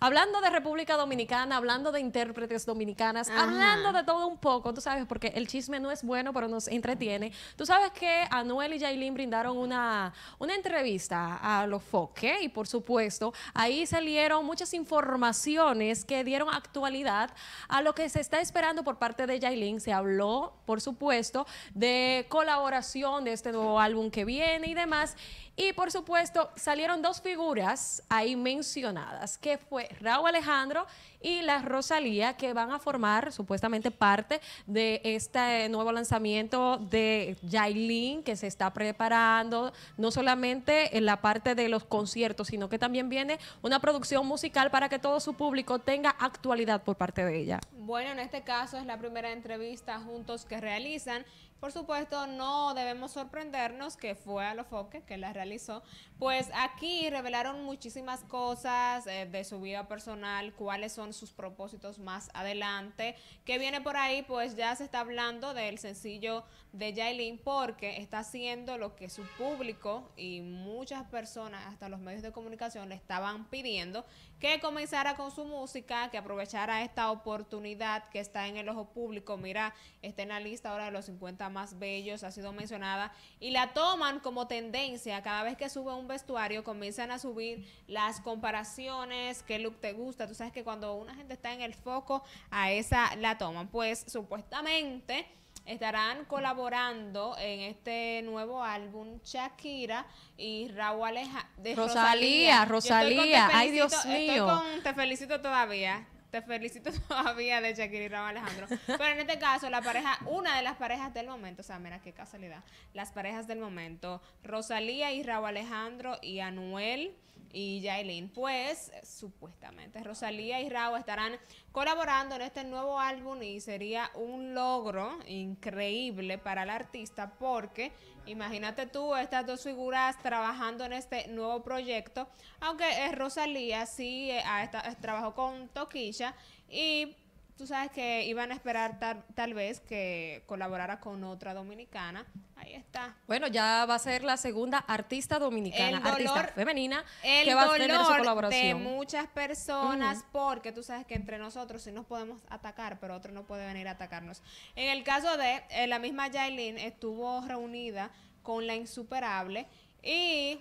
Hablando de República Dominicana, hablando de intérpretes dominicanas, hablando de todo un poco, tú sabes, porque el chisme no es bueno, pero nos entretiene. Tú sabes que Anuel y Jailin brindaron una, una entrevista a los Foque y por supuesto ahí salieron muchas informaciones que dieron actualidad a lo que se está esperando por parte de Jailin. Se habló, por supuesto, de colaboración de este nuevo álbum que viene y demás. Y por supuesto salieron dos figuras ahí mencionadas, que fue Raúl Alejandro y la Rosalía, que van a formar supuestamente parte de este nuevo lanzamiento de Yailin, que se está preparando, no solamente en la parte de los conciertos, sino que también viene una producción musical para que todo su público tenga actualidad por parte de ella. Bueno, en este caso es la primera entrevista juntos que realizan. Por supuesto, no debemos sorprendernos que fue a Lofoque que la realizó. Pues aquí revelaron muchísimas cosas eh, de su vida personal, cuáles son sus propósitos más adelante. ¿Qué viene por ahí, pues ya se está hablando del sencillo de Jailin porque está haciendo lo que su público y muchas personas, hasta los medios de comunicación, le estaban pidiendo, que comenzara con su música, que aprovechara esta oportunidad que está en el ojo público, mira, está en la lista ahora de los 50 más bellos, ha sido mencionada, y la toman como tendencia. Cada vez que sube un vestuario comienzan a subir las comparaciones, qué look te gusta. Tú sabes que cuando una gente está en el foco, a esa la toman. Pues supuestamente estarán colaborando en este nuevo álbum Shakira y Raúl Alejandro. Rosalía, Rosalía, Rosalía. ay Dios mío. te felicito todavía te felicito todavía de Shakira y Raúl Alejandro. Pero en este caso, la pareja, una de las parejas del momento, o sea, mira qué casualidad, las parejas del momento, Rosalía y Raúl Alejandro y Anuel y Yailin, pues supuestamente Rosalía y Raúl estarán colaborando en este nuevo álbum y sería un logro increíble para el artista porque imagínate tú estas dos figuras trabajando en este nuevo proyecto, aunque es Rosalía sí eh, a eh, trabajó con Toquilla y tú sabes que iban a esperar tal, vez que colaborara con otra dominicana. Ahí está. Bueno, ya va a ser la segunda artista dominicana, artista femenina, que va a tener su colaboración. de muchas personas, porque tú sabes que entre nosotros sí nos podemos atacar, pero otro no puede venir a atacarnos. En el caso de eh, la misma Yailin, estuvo reunida con la insuperable y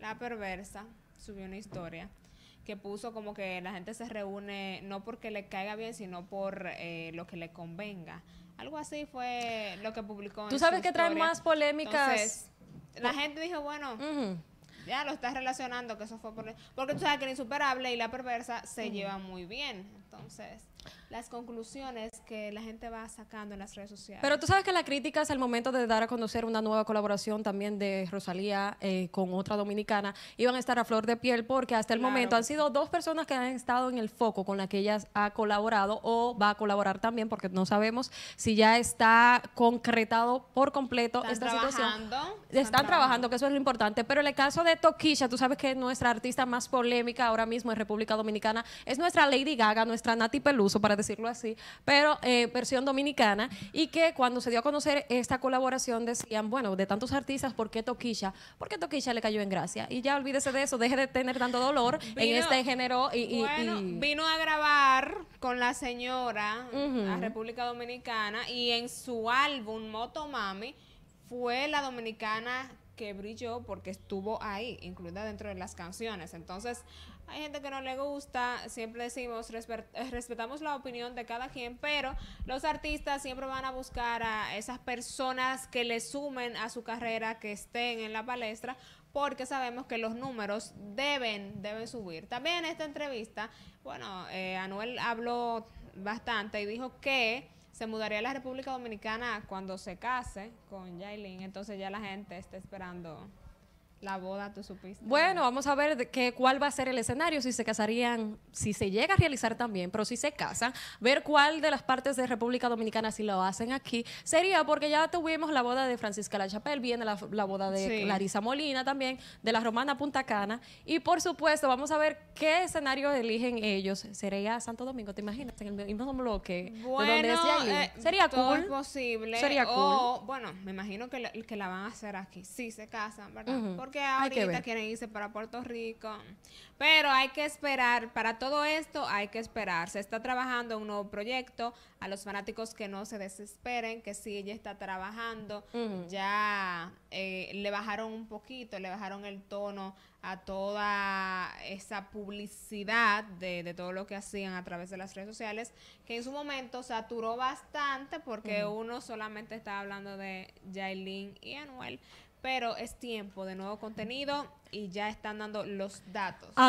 la perversa subió una historia que puso como que la gente se reúne no porque le caiga bien, sino por eh, lo que le convenga. Algo así fue lo que publicó. Tú sabes que trae más polémicas. Entonces, la gente dijo, bueno, ya lo estás relacionando, que eso fue por... Porque tú sabes que el insuperable y la perversa se lleva llevan muy bien. Entonces las conclusiones que la gente va sacando en las redes sociales. Pero tú sabes que la crítica es el momento de dar a conocer una nueva colaboración también de Rosalía eh, con otra dominicana, iban a estar a flor de piel porque hasta el momento han sido dos personas que han estado en el foco con la que ella ha colaborado o va a colaborar también porque no sabemos si ya está concretado por completo esta situación. Están, están trabajando, que eso es lo importante. Pero en el caso de Toquilla, tú sabes que nuestra artista más polémica ahora mismo en República Dominicana es nuestra Lady Gaga, nuestra Nati Peluso para decirlo así, pero eh, versión dominicana, y que cuando se dio a conocer esta colaboración decían, bueno, de tantos artistas, ¿por qué Toquilla? qué Toquilla le cayó en gracia. Y ya olvídese de eso, deje de tener tanto dolor en este género. Y, bueno, vino a grabar con la señora la República Dominicana y en su álbum Moto Mami fue la dominicana brilló porque estuvo ahí, incluida dentro de las canciones. Entonces, hay gente que no le gusta, siempre decimos, eh, respetamos la opinión de cada quien, pero los artistas siempre van a buscar a esas personas que le sumen a su carrera, que estén en la palestra, porque sabemos que los números deben, deben subir. También esta entrevista, bueno, eh, Anuel habló bastante y dijo que se mudaría a la República Dominicana cuando se case con Yailin, entonces ya la gente está esperando la boda, tú supiste. Bueno, vamos a ver cuál va a ser el escenario, si se casarían, si se llega a realizar también, pero si se casan, ver cuál de las partes de República Dominicana, si lo hacen aquí, sería porque ya tuvimos la boda de Francisca La Chapelle, viene la, boda de Larisa Molina también, de la Romana Punta Cana, y por supuesto, vamos a ver qué escenario eligen ellos. Sería Santo Domingo, ¿te imaginas? En el mismo bloque de donde eh, sería cool. Sería cool. bueno, me imagino que, la, que la van a hacer aquí, si se casan, ¿verdad? que ahorita quieren irse para Puerto Rico. Pero hay que esperar, para todo esto hay que esperar. Se está trabajando un nuevo proyecto, a los fanáticos que no se desesperen, que sí, ella está trabajando, ya eh, le bajaron un poquito, le bajaron el tono a toda esa publicidad de, todo lo que hacían a través de las redes sociales, que en su momento saturó bastante porque uno solamente estaba hablando de Jailin y Anuel, pero es tiempo de nuevo contenido y ya están dando los datos. Ah,